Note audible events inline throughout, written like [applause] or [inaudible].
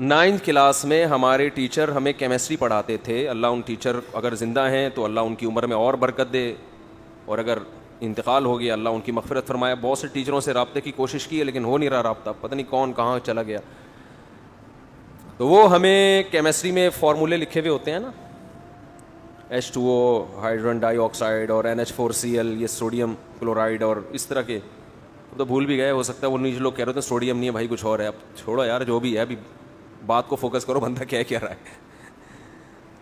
ninth class में हमारे teacher हमें केमिस्ट्री पढ़ाते थे अल्लाह उन टीचर अगर ज़िंदा हैं तो अल्लाह उनकी उम्र में और बरकत दे और अगर इंतकाल हो गया अल्लाह उनकी मफफरत फरमाया बहुत से टीचरों से रबते की कोशिश की है लेकिन हो नहीं रहा रबता पता नहीं कौन कहाँ चला गया तो वो हमें केमिस्ट्री में फार्मूले लिखे हुए होते हैं ना H two O hydrogen dioxide और N H four C L ये सोडियम क्लोराइड और इस तरह के तो भूल भी गए हो सकता है वो नीचे लोग कह रहे थे सोडियम नहीं है भाई कुछ और है अब छोड़ो यार जो भी है अभी बात को फोकस करो बंदा क्या कह रहा है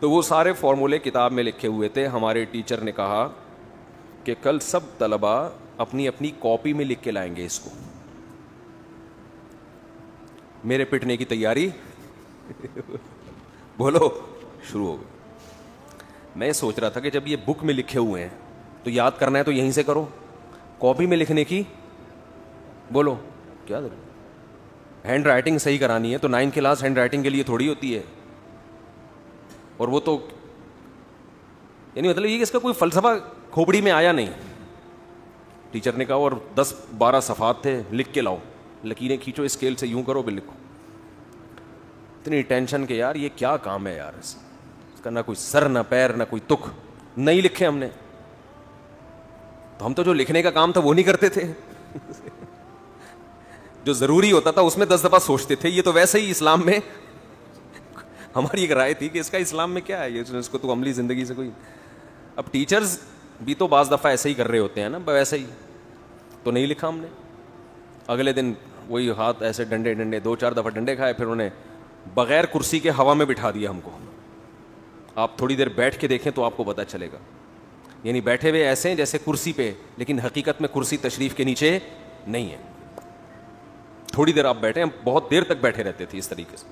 तो वो सारे फॉर्मूले किताब में लिखे हुए थे हमारे टीचर ने कहा कि कल सब तलबा अपनी अपनी कॉपी में लिख के लाएंगे इसको मेरे पिटने की तैयारी [laughs] बोलो शुरू हो गई मैं सोच रहा था कि जब ये बुक में लिखे हुए हैं तो याद करना है तो यहीं से करो कॉपी में लिखने की बोलो क्या जरूर हैंड राइटिंग सही करानी है तो नाइन्थ क्लास हैंड राइटिंग के लिए थोड़ी होती है और वो तो यानी मतलब ये इसका कोई फलसफा खोपड़ी में आया नहीं टीचर ने कहा और दस बारह सफ़ात थे लिख के लाओ लकीरें खींचो स्केल से यूं करो भी लिखो इतनी टेंशन के यार ये क्या काम है यार इसका ना कोई सर ना पैर ना कोई तुख नहीं लिखे हमने तो हम तो जो लिखने का काम था वो नहीं करते थे जो ज़रूरी होता था उसमें दस दफ़ा सोचते थे ये तो वैसे ही इस्लाम में हमारी एक राय थी कि इसका इस्लाम में क्या है ये इसको तो अमली ज़िंदगी से कोई अब टीचर्स भी तो बाज दफ़ा ऐसे ही कर रहे होते हैं ना वैसे ही तो नहीं लिखा हमने अगले दिन वही हाथ ऐसे डंडे डंडे दो चार दफ़ा डंडे खाए फिर उन्हें बग़ैर कुर्सी के हवा में बिठा दिया हमको आप थोड़ी देर बैठ के देखें तो आपको पता चलेगा यानी बैठे हुए ऐसे हैं जैसे कुर्सी पे लेकिन हकीकत में कुर्सी तशरीफ के नीचे नहीं है थोड़ी देर आप बैठे हम बहुत देर तक बैठे रहते थे इस तरीके से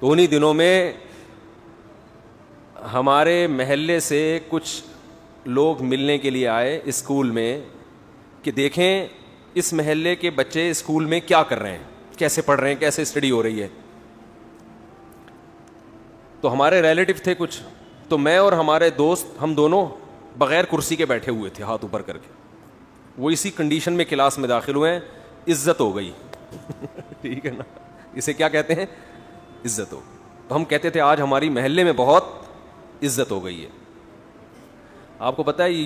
तो उन्हीं दिनों में हमारे महल्ले से कुछ लोग मिलने के लिए आए स्कूल में कि देखें इस महल्ले के बच्चे स्कूल में क्या कर रहे हैं कैसे पढ़ रहे हैं कैसे स्टडी हो रही है तो हमारे रिलेटिव थे कुछ तो मैं और हमारे दोस्त हम दोनों बगैर कुर्सी के बैठे हुए थे हाथ ऊपर करके वो इसी कंडीशन में क्लास में दाखिल हुए हैं इज्जत हो गई [laughs] ठीक है ना इसे क्या कहते हैं इज्जत हो तो हम कहते थे आज हमारी महल्ले में बहुत इज्जत हो गई है आपको पता है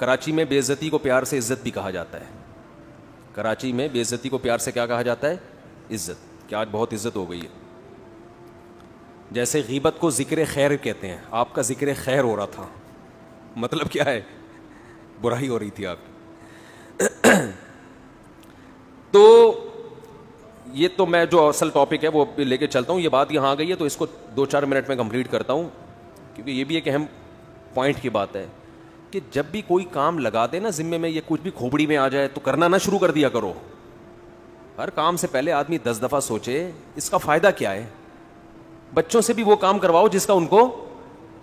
कराची में बेजती को प्यार से इज्जत भी कहा जाता है कराची में बेजती को प्यार से क्या कहा जाता है इज्जत क्या आज बहुत इज्जत हो गई है जैसे गीबत को जिक्र खैर कहते हैं आपका जिक्र खैर हो रहा था मतलब क्या है बुराई हो रही थी आपकी [clears throat] तो ये तो मैं जो असल टॉपिक है वो लेके चलता हूँ ये बात यहाँ आ गई है तो इसको दो चार मिनट में कंप्लीट करता हूँ क्योंकि ये भी एक अहम पॉइंट की बात है कि जब भी कोई काम लगा दे ना जिम्मे में ये कुछ भी खोपड़ी में आ जाए तो करना ना शुरू कर दिया करो हर काम से पहले आदमी दस दफ़ा सोचे इसका फ़ायदा क्या है बच्चों से भी वो काम करवाओ जिसका उनको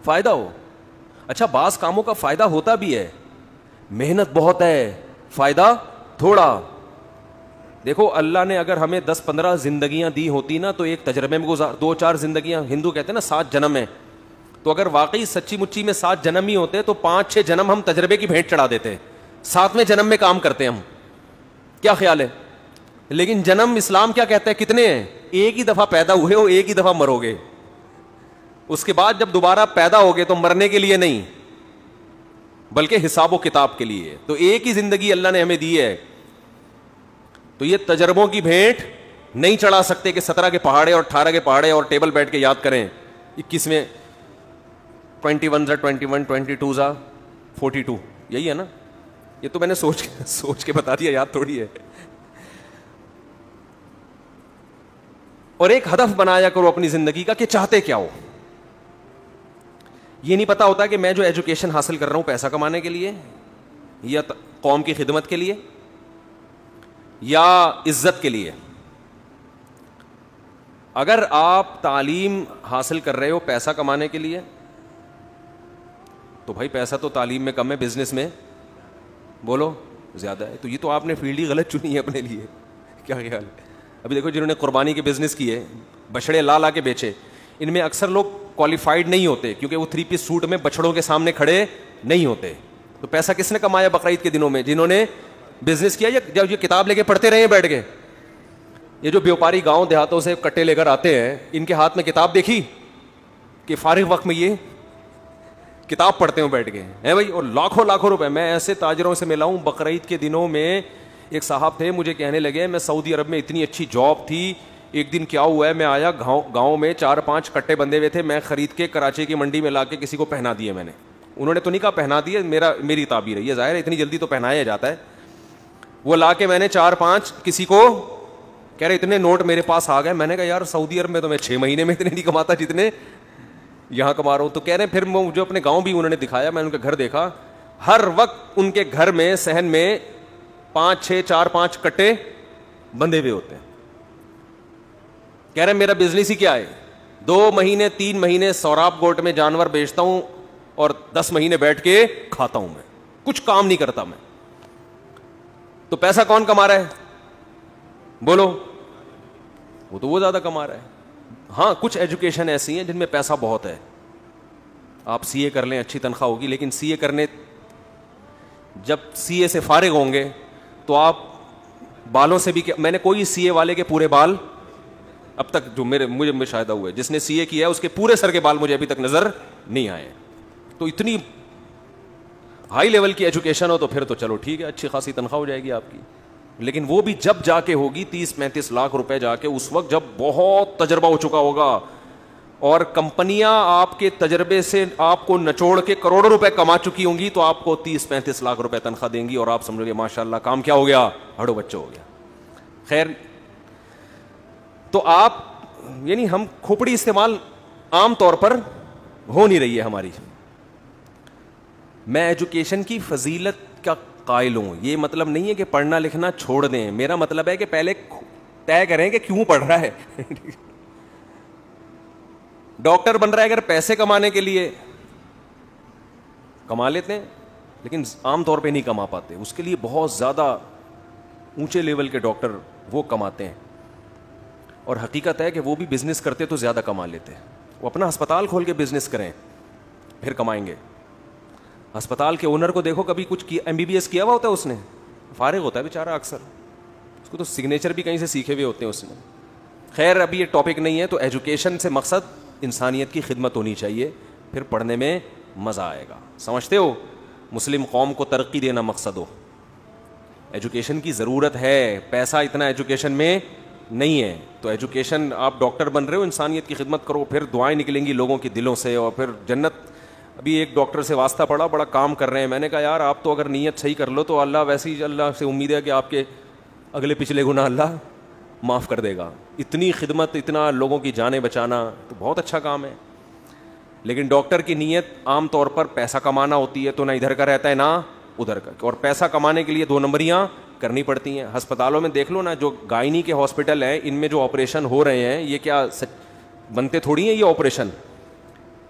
फ़ायदा हो अच्छा बास कामों का फ़ायदा होता भी है मेहनत बहुत है फ़ायदा थोड़ा देखो अल्लाह ने अगर हमें दस पंद्रह जिंदगियां दी होती ना तो एक तजर्बे में गुजार दो चार जिंदगियां हिंदू कहते हैं ना सात जन्म है तो अगर वाकई सच्ची मुच्ची में सात जन्म ही होते तो पांच छह जन्म हम तजर्बे की भेंट चढ़ा देते सातवें जन्म में काम करते हम क्या ख्याल है लेकिन जन्म इस्लाम क्या कहते हैं कितने हैं एक ही दफा पैदा हुए हो एक ही दफा मरोगे उसके बाद जब दोबारा पैदा हो गए तो मरने के लिए नहीं बल्कि हिसाब व किताब के लिए तो एक ही जिंदगी अल्लाह ने हमें दी है तो ये तजर्बों की भेंट नहीं चढ़ा सकते कि सत्रह के पहाड़े और अठारह के पहाड़े और टेबल बैठ के याद करें इक्कीस में ट्वेंटी वन ज़ा ट्वेंटी वन ट्वेंटी टू ज़ा फोर्टी टू यही है ना ये तो मैंने सोच के [laughs] सोच के बता दिया याद थोड़ी है और एक हदफ बनाया करो अपनी जिंदगी का कि चाहते क्या हो ये नहीं पता होता कि मैं जो एजुकेशन हासिल कर रहा हूं पैसा कमाने के लिए या कौम की खिदमत के लिए या इज्जत के लिए अगर आप तालीम हासिल कर रहे हो पैसा कमाने के लिए तो भाई पैसा तो तालीम में कम है बिजनेस में बोलो ज़्यादा है तो ये तो आपने फील्ड ही गलत चुनी है अपने लिए [laughs] क्या ख्याल है अभी देखो जिन्होंने कुर्बानी के बिजनेस किए बछड़े ला ला के बेचे इनमें अक्सर लोग क्वालिफाइड नहीं होते क्योंकि वो थ्री पीस सूट में बछड़ों के सामने खड़े नहीं होते तो पैसा किसने कमाया बकरीद के दिनों में जिन्होंने बिजनेस किया या जब ये किताब लेके पढ़ते रहे बैठ के ये जो व्यापारी गांव देहातों से कट्टे लेकर आते हैं इनके हाथ में किताब देखी कि फारिग वक्त में ये किताब पढ़ते हो बैठ के हैं भाई और लाखों लाखों रुपए मैं ऐसे ताजरों से मिला हूँ बकरीद के दिनों में एक साहब थे मुझे कहने लगे मैं सऊदी अरब में इतनी अच्छी जॉब थी एक दिन क्या हुआ है मैं आया गाँव में चार पाँच कट्टे बंधे हुए थे मैं खरीद के कराची की मंडी में ला के किसी को पहना दिए मैंने उन्होंने तो नहीं कहा पहना दिए मेरा मेरी ताबीर है ये ज़ाहिर है इतनी जल्दी तो पहनाया जाता है वो ला के मैंने चार पांच किसी को कह रहे इतने नोट मेरे पास आ गए मैंने कहा यार सऊदी अरब में तो मैं छह महीने में इतने नहीं कमाता जितने यहां कमा रहा हूं तो कह रहे फिर मुझे अपने गाँव भी उन्होंने दिखाया मैंने उनका घर देखा हर वक्त उनके घर में सहन में पांच छः चार पांच कट्टे बंधे हुए होते हैं कह रहे मेरा बिजनेस ही क्या है दो महीने तीन महीने सौराब गोट में जानवर बेचता हूं और दस महीने बैठ के खाता हूं मैं कुछ काम नहीं करता मैं तो पैसा कौन कमा रहा है बोलो वो तो वो ज्यादा कमा रहा है हाँ कुछ एजुकेशन ऐसी हैं जिनमें पैसा बहुत है आप सीए कर लें अच्छी तनख्वाह होगी लेकिन सीए करने जब सीए से फारिग होंगे तो आप बालों से भी मैंने कोई सीए वाले के पूरे बाल अब तक जो मेरे मुझे मुशाह हुआ है जिसने सीए किया है उसके पूरे सर के बाल मुझे अभी तक नजर नहीं आए तो इतनी हाई लेवल की एजुकेशन हो तो फिर तो चलो ठीक है अच्छी खासी तनख्वाह हो जाएगी आपकी लेकिन वो भी जब जाके होगी तीस पैंतीस लाख रुपए जाके उस वक्त जब बहुत तजर्बा हो चुका होगा और कंपनियां आपके तजर्बे से आपको नचोड़ के करोड़ों रुपए कमा चुकी होंगी तो आपको तीस पैंतीस लाख रुपए तनख्वाह देंगी और आप समझोगे माशाल्लाह काम क्या हो गया हड़ो बच्चो हो गया खैर तो आप यानी हम खोपड़ी इस्तेमाल आमतौर पर हो नहीं रही है हमारी मैं एजुकेशन की फजीलत का कायल हूँ ये मतलब नहीं है कि पढ़ना लिखना छोड़ दें मेरा मतलब है कि पहले तय करें कि क्यों पढ़ रहा है [laughs] डॉक्टर बन रहा है अगर पैसे कमाने के लिए कमा लेते हैं लेकिन आमतौर पे नहीं कमा पाते उसके लिए बहुत ज़्यादा ऊंचे लेवल के डॉक्टर वो कमाते हैं और हकीकत है कि वो भी बिज़नेस करते तो ज़्यादा कमा लेते हैं वो अपना अस्पताल खोल के बिज़नेस करें फिर कमाएंगे अस्पताल के ओनर को देखो कभी कुछ एम बी किया हुआ होता है उसने फारिग होता है बेचारा अक्सर उसको तो सिग्नेचर भी कहीं से सीखे हुए होते हैं उसने खैर अभी ये टॉपिक नहीं है तो एजुकेशन से मकसद इंसानियत की खिदमत होनी चाहिए फिर पढ़ने में मज़ा आएगा समझते हो मुस्लिम कौम को तरक्की देना मकसद हो एजुकेशन की ज़रूरत है पैसा इतना एजुकेशन में नहीं है तो एजुकेशन आप डॉक्टर बन रहे हो इंसानियत की खिदमत करो फिर दुआएं निकलेंगी लोगों के दिलों से और फिर जन्नत अभी एक डॉक्टर से वास्ता पड़ा बड़ा काम कर रहे हैं मैंने कहा यार आप तो अगर नीयत सही कर लो तो अल्लाह वैसे ही अल्लाह से उम्मीद है कि आपके अगले पिछले गुना अल्लाह माफ़ कर देगा इतनी खिदमत इतना लोगों की जानें बचाना तो बहुत अच्छा काम है लेकिन डॉक्टर की नीयत आम तौर पर पैसा कमाना होती है तो ना इधर का रहता है ना उधर का और पैसा कमाने के लिए दो नंबरियाँ करनी पड़ती हैं हस्पतालों में देख लो ना जो गायनी के हॉस्पिटल हैं इनमें जो ऑपरेशन हो रहे हैं ये क्या सच बनते थोड़ी हैं ये ऑपरेशन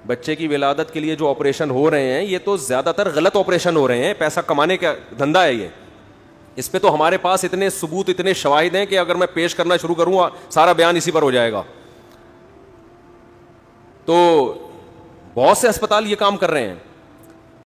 बच्चे की विलादत के लिए जो ऑपरेशन हो रहे हैं ये तो ज़्यादातर गलत ऑपरेशन हो रहे हैं पैसा कमाने का धंधा है ये इस पर तो हमारे पास इतने सबूत इतने शवाहिद हैं कि अगर मैं पेश करना शुरू करूँगा सारा बयान इसी पर हो जाएगा तो बहुत से अस्पताल ये काम कर रहे हैं